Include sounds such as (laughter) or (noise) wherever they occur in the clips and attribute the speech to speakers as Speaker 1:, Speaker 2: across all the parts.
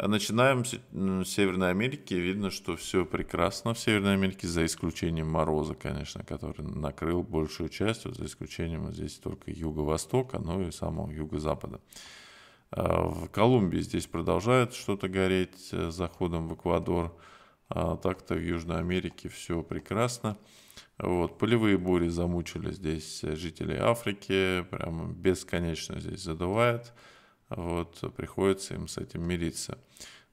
Speaker 1: А начинаем с Северной Америки. Видно, что все прекрасно в Северной Америке, за исключением мороза, конечно, который накрыл большую часть, вот за исключением вот здесь только юго-востока, ну и самого юго-запада. А, в Колумбии здесь продолжает что-то гореть э, заходом в Эквадор. А так-то в Южной Америке все прекрасно. Вот, полевые бури замучили здесь э, жителей Африки, прям бесконечно здесь задувает вот, приходится им с этим мириться.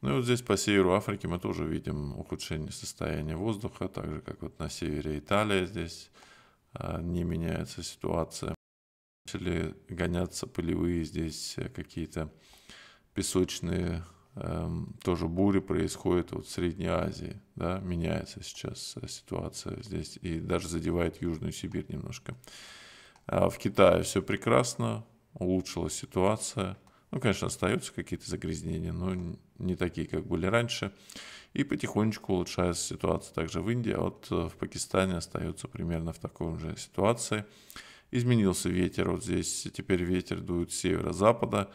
Speaker 1: Ну и вот здесь по северу Африки мы тоже видим ухудшение состояния воздуха, так же как вот на севере Италии здесь а, не меняется ситуация. Начали гоняться пылевые здесь э, какие-то песочные эм, тоже бури происходят вот в Средней Азии, да, меняется сейчас э, ситуация здесь и даже задевает Южную Сибирь немножко. А в Китае все прекрасно, улучшилась ситуация – ну, конечно, остаются какие-то загрязнения, но не такие, как были раньше. И потихонечку улучшается ситуация также в Индии, а вот э, в Пакистане остается примерно в такой же ситуации. Изменился ветер, вот здесь теперь ветер дует с северо-запада,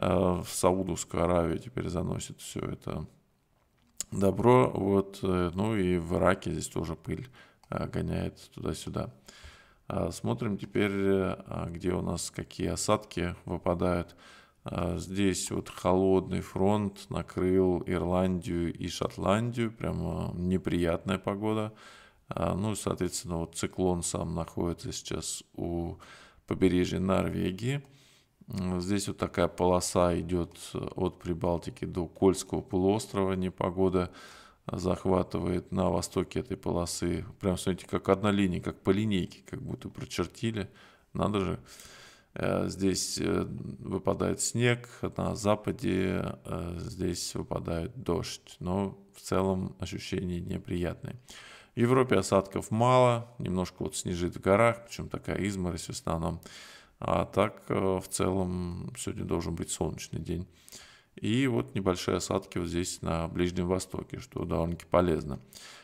Speaker 1: э, в Саудовскую Аравию теперь заносит все это добро, вот, э, ну и в Ираке здесь тоже пыль гоняет туда-сюда. А, смотрим теперь, а, где у нас какие осадки выпадают. А, здесь вот холодный фронт накрыл Ирландию и Шотландию, прямо неприятная погода. А, ну, соответственно, вот циклон сам находится сейчас у побережья Норвегии. Здесь вот такая полоса идет от Прибалтики до Кольского полуострова. Непогода захватывает на востоке этой полосы. Прям, смотрите, как одна линия, как по линейке, как будто прочертили. Надо же. Э, здесь э, выпадает снег, на западе э, здесь выпадает дождь, но в целом ощущение неприятное. В Европе осадков мало, немножко вот снежит в горах, причем такая изморозь в основном. А так в целом сегодня должен быть солнечный день. И вот небольшие осадки вот здесь на Ближнем Востоке, что довольно-таки полезно.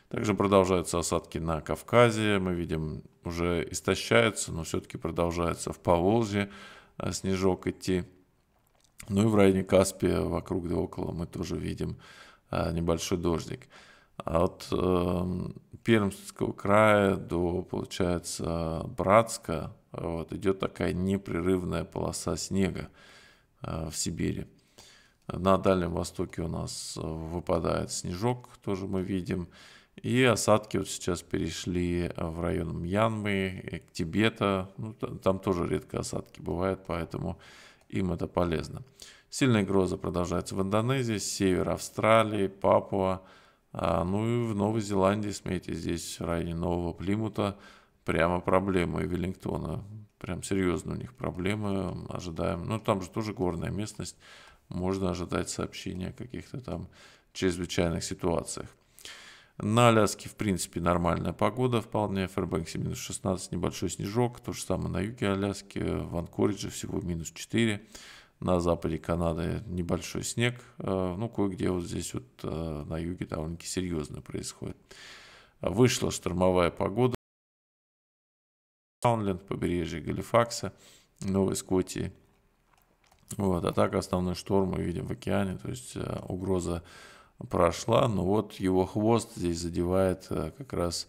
Speaker 1: Также продолжаются осадки на Кавказе, мы видим, уже истощается, но все-таки продолжается в Поволжье э, снежок идти. Ну и в районе Каспия, вокруг да около, мы тоже видим э, небольшой дождик. А от э, Пермского края до, получается, Братска вот, идет такая непрерывная полоса снега э, в Сибири. На Дальнем Востоке у нас э, выпадает снежок, тоже мы видим. И осадки вот сейчас перешли э, в район Мьянмы, э, к Тибета. Ну, там тоже редко осадки бывают, поэтому им это полезно. Сильная гроза продолжается в Индонезии, север Австралии, Папуа. А, ну и в Новой Зеландии, смотрите, здесь в районе Нового Плимута прямо проблемы и Веллингтона. Прям серьезно у них проблемы, ожидаем. Ну там же тоже горная местность, можно ожидать сообщения о каких-то там чрезвычайных ситуациях. На Аляске, в принципе, нормальная погода вполне. В Фэрбэнксе минус 16, небольшой снежок. То же самое на юге Аляски, в Анкоридже всего минус 4. На западе Канады небольшой снег. Э, ну, кое-где вот здесь вот э, на юге довольно-таки серьезно происходит. Вышла штормовая погода. Таунленд, побережье Галифакса, Новой Скотии. Вот, а так основной шторм мы видим в океане, то есть э, угроза прошла, но вот его хвост здесь задевает э, как раз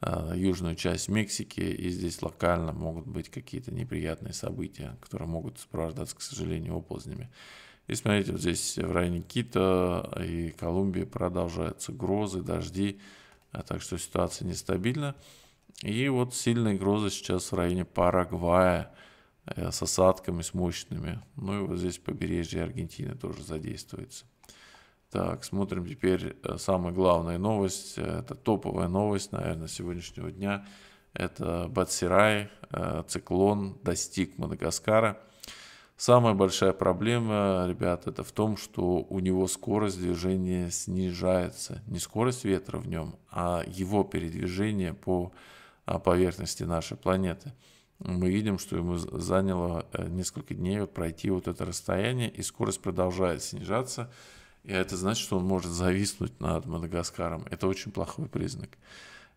Speaker 1: э, южную часть Мексики, и здесь локально могут быть какие-то неприятные события, которые могут сопровождаться, к сожалению, оползнями. И смотрите, вот здесь в районе Кита и Колумбии продолжаются грозы, дожди, э, так что ситуация нестабильна. И вот сильные грозы сейчас в районе Парагвая с осадками, с мощными. Ну и вот здесь побережье Аргентины тоже задействуется. Так, смотрим теперь э, самая главная новость. Это топовая новость, наверное, сегодняшнего дня. Это Батсирай, э, циклон достиг Мадагаскара. Самая большая проблема, ребят, это в том, что у него скорость движения снижается. Не скорость ветра в нем, а его передвижение по а, поверхности нашей планеты. Мы видим, что ему заняло э, несколько дней пройти вот это расстояние, и скорость продолжает снижаться. И это значит, что он может зависнуть над Мадагаскаром. Это очень плохой признак.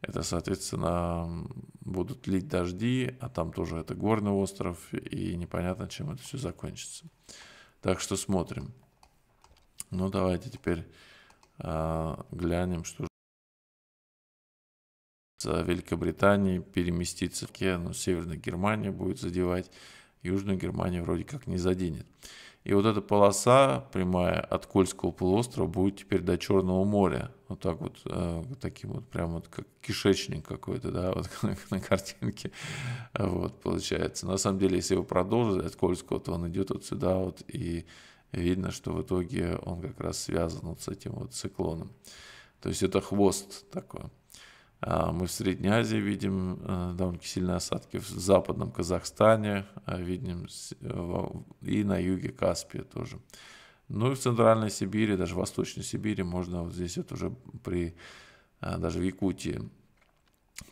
Speaker 1: Это, соответственно, будут лить дожди, а там тоже это горный остров, и непонятно, чем это все закончится. Так что смотрим. Ну, давайте теперь э, глянем, что с Великобритании переместится в Кену, Северная Германия будет задевать, Южную Германию вроде как не заденет. И вот эта полоса прямая от Кольского полуострова будет теперь до Черного моря. Вот так вот, э, таким вот, прям вот как кишечник какой-то, да, (laughs) вот на, картинке. Вот, получается. На самом деле, если его продолжить от Кольского, то он идет вот сюда вот, и видно, что в итоге он как раз связан вот с этим вот циклоном. То есть это хвост такой. А, мы в Средней Азии видим а, довольно сильные осадки в западном Казахстане, а, видим и на юге Каспия тоже. Ну и в Центральной Сибири, даже в Восточной Сибири можно вот здесь вот уже при, даже в Якутии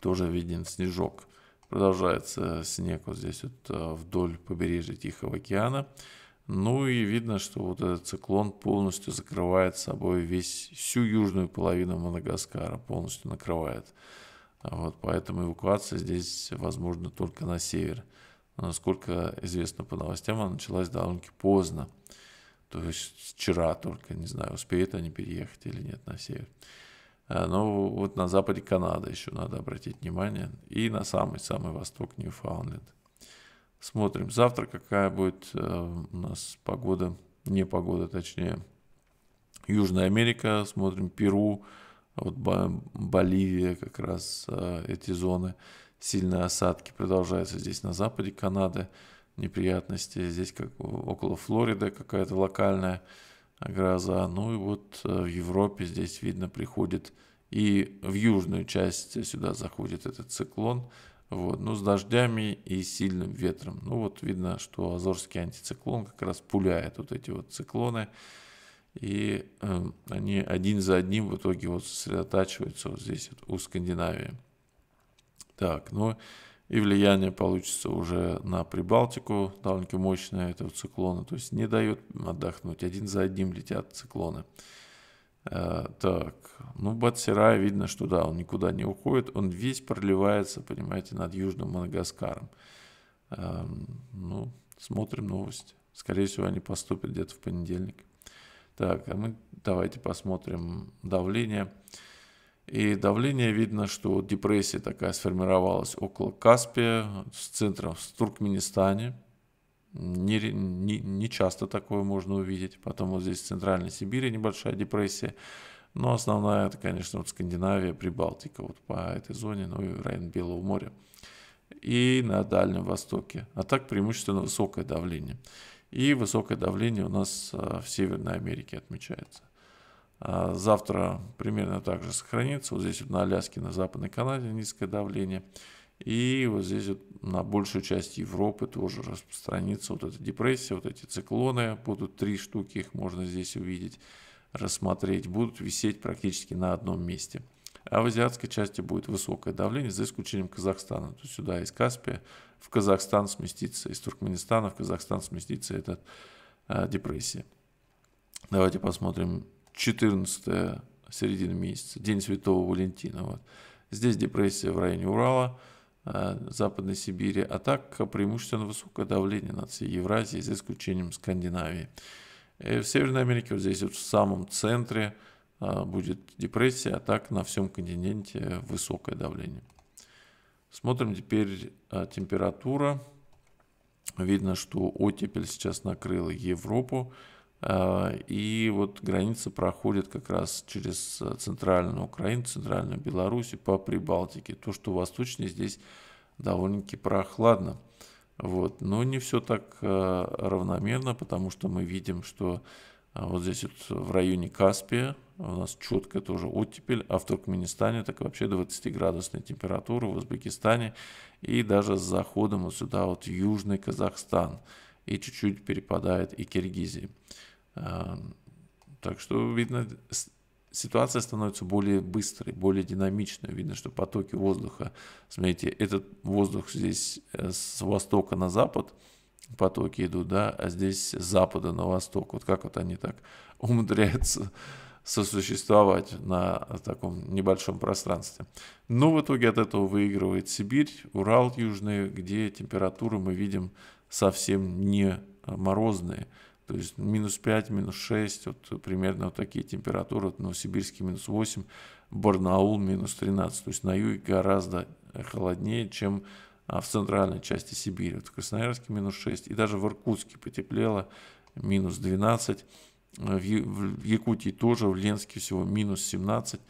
Speaker 1: тоже виден снежок. Продолжается снег вот здесь вот вдоль побережья Тихого океана. Ну и видно, что вот этот циклон полностью закрывает собой весь, всю южную половину Мадагаскара, полностью накрывает. Вот, поэтому эвакуация здесь возможна только на север. Но, насколько известно по новостям, она началась довольно-таки поздно. То есть вчера только, не знаю, успеют они переехать или нет на север. А, но вот на западе Канады еще надо обратить внимание. И на самый-самый восток Ньюфаундленд. Смотрим. Завтра какая будет э, у нас погода, не погода точнее. Южная Америка, смотрим Перу, вот Боливия как раз э, эти зоны. Сильные осадки продолжаются здесь на западе Канады, неприятности. Здесь как около Флориды какая-то локальная гроза. Ну и вот э, в Европе здесь видно приходит и в южную часть сюда заходит этот циклон – вот, ну, с дождями и сильным ветром. Ну, вот видно, что Азорский антициклон как раз пуляет вот эти вот циклоны. И э, они один за одним в итоге вот сосредотачиваются вот здесь, вот, у Скандинавии. Так, ну и влияние получится уже на Прибалтику, довольно-таки мощное это циклоны, То есть не дают отдохнуть, один за одним летят циклоны. Э, так, ну Батсирая видно, что да, он никуда не уходит, он весь проливается, понимаете, над Южным Мадагаскаром. Эм, ну, смотрим новости. Скорее всего, они поступят где-то в понедельник. Так, а мы давайте посмотрим давление. И давление видно, что депрессия такая сформировалась около Каспия, с центром в Туркменистане. Не, не, не часто такое можно увидеть. Потом вот здесь в Центральной Сибири небольшая депрессия. Но основная это, конечно, вот Скандинавия, Прибалтика, вот по этой зоне, ну и район Белого моря. И на Дальнем Востоке. А так преимущественно высокое давление. И высокое давление у нас а, в Северной Америке отмечается. А, завтра примерно так же сохранится. Вот здесь вот на Аляске, на Западной Канаде низкое давление. И вот здесь вот на большую часть Европы тоже распространится вот эта депрессия, вот эти циклоны, будут три штуки, их можно здесь увидеть, рассмотреть, будут висеть практически на одном месте. А в азиатской части будет высокое давление, за исключением Казахстана. То есть сюда из Каспия в Казахстан сместится, из Туркменистана в Казахстан сместится эта а, депрессия. Давайте посмотрим 14 середина месяца, День Святого Валентина. Вот. Здесь депрессия в районе Урала – Э, Западной Сибири, а так преимущественно высокое давление над всей Евразией, за исключением Скандинавии. И э, в Северной Америке, вот здесь вот в самом центре, э, будет депрессия, а так на всем континенте высокое давление. Смотрим теперь температура. Видно, что оттепель сейчас накрыла Европу. А, и вот граница проходит как раз через э, центральную Украину, центральную Беларусь по Прибалтике. То, что восточнее, здесь довольно-таки прохладно. Вот. Но не все так э, равномерно, потому что мы видим, что э, вот здесь вот в районе Каспия у нас четко тоже оттепель, а в Туркменистане так вообще 20-градусная температура, в Узбекистане и даже с заходом вот сюда вот южный Казахстан и чуть-чуть перепадает и Киргизии. Эм, так что, видно, ситуация становится более быстрой, более динамичной. Видно, что потоки воздуха, смотрите, этот воздух здесь э, с востока на запад, потоки идут, да, а здесь с запада на восток. Вот как вот они так (laughs) умудряются сосуществовать на таком небольшом пространстве. Но ну, в итоге от этого выигрывает Сибирь, Урал южный, где температуры мы видим совсем не морозные. То есть минус 5, минус 6, вот примерно вот такие температуры, вот Новосибирске минус 8, Барнаул минус 13. То есть на юге гораздо холоднее, чем а, в центральной части Сибири. Вот в Красноярске минус 6, и даже в Иркутске потеплело минус 12. В Якутии тоже, в Ленске всего минус 17.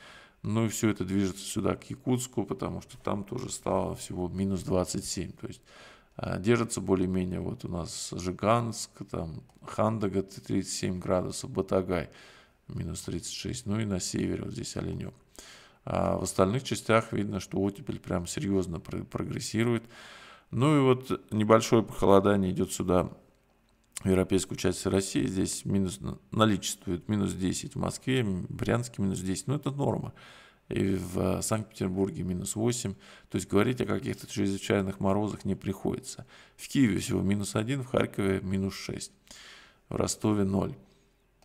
Speaker 1: Ну и все это движется сюда, к Якутску, потому что там тоже стало всего минус 27. То есть а, держится более-менее. Вот у нас Жиганск, там Хандага 37 градусов, Батагай минус 36, ну и на севере вот здесь Оленек. А в остальных частях видно, что оттепель прям серьезно прогрессирует. Ну и вот небольшое похолодание идет сюда, в европейскую часть России. Здесь минус, наличествует минус 10 в Москве, в Брянске минус 10. Ну это норма и в э, Санкт-Петербурге минус 8. То есть говорить о каких-то чрезвычайных морозах не приходится. В Киеве всего минус 1, в Харькове минус 6, в Ростове 0.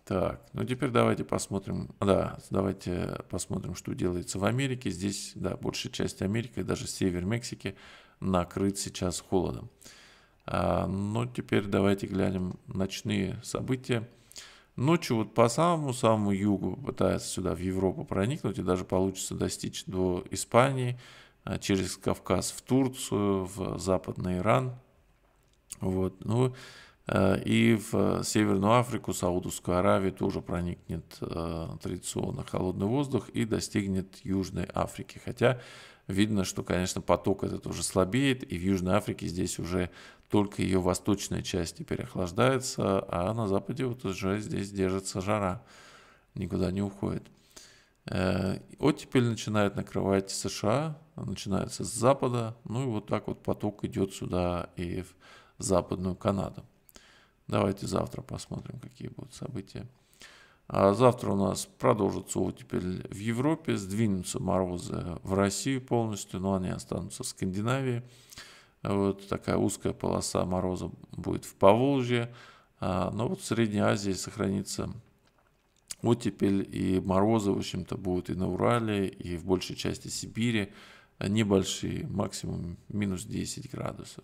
Speaker 1: Так, ну теперь давайте посмотрим, да, давайте посмотрим, что делается в Америке. Здесь, да, большая часть Америки, даже север Мексики накрыт сейчас холодом. А, но ну теперь давайте глянем ночные события. Ночью вот по самому-самому югу пытается сюда, в Европу проникнуть, и даже получится достичь до Испании, а, через Кавказ в Турцию, в Западный Иран. Вот. Ну, э, и в э, Северную Африку, Саудовскую Аравию тоже проникнет э, традиционно холодный воздух и достигнет Южной Африки. Хотя видно, что, конечно, поток этот уже слабеет, и в Южной Африке здесь уже только ее восточная часть теперь охлаждается, а на западе вот уже здесь держится жара, никуда не уходит. Э, оттепель начинает накрывать США, начинается с запада, ну и вот так вот поток идет сюда и в западную Канаду. Давайте завтра посмотрим, какие будут события. А завтра у нас продолжится вот в Европе, сдвинутся морозы в Россию полностью, но они останутся в Скандинавии. Вот такая узкая полоса мороза будет в Поволжье. А, но вот в Средней Азии сохранится оттепель и морозы, в общем-то, будут и на Урале, и в большей части Сибири а, небольшие, максимум минус 10 градусов.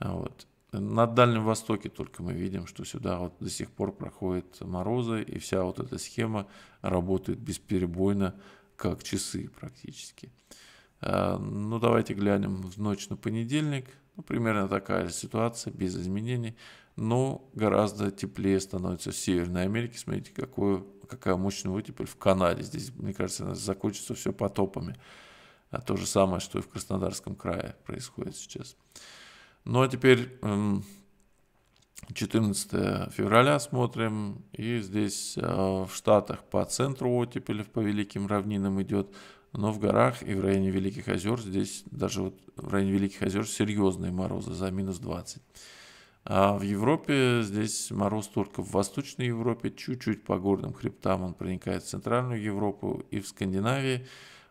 Speaker 1: Вот. На Дальнем Востоке только мы видим, что сюда вот до сих пор проходят морозы, и вся вот эта схема работает бесперебойно, как часы практически. А, ну, давайте глянем в ночь на понедельник. Ну, примерно такая ситуация, без изменений. Но гораздо теплее становится в Северной Америке. Смотрите, какую, какая мощная оттепель в Канаде. Здесь, мне кажется, закончится все потопами. А то же самое, что и в Краснодарском крае происходит сейчас. Ну а теперь 14 эм, февраля смотрим, и здесь э, в Штатах по центру оттепель по Великим равнинам идет, но в горах и в районе Великих озер здесь даже вот в районе Великих озер серьезные морозы за минус 20. А в Европе здесь мороз только в Восточной Европе, чуть-чуть по горным хребтам он проникает в Центральную Европу и в Скандинавии.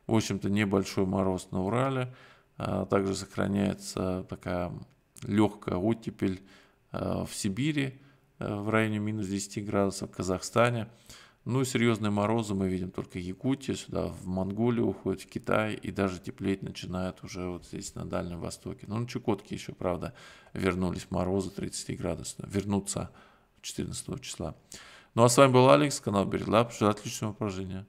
Speaker 1: В общем-то небольшой мороз на Урале. А также сохраняется такая легкая оттепель э, в Сибири э, в районе минус 10 градусов, в Казахстане. Ну и серьезные морозы мы видим только Якутии сюда в Монголию уходит, в Китай, и даже теплеть начинает уже вот здесь на Дальнем Востоке. Ну, на Чукотке еще, правда, вернулись морозы 30 градусов, ну, вернутся 14 числа. Ну а с вами был Алекс, канал Бередлаб. Желаю отличного упражнения.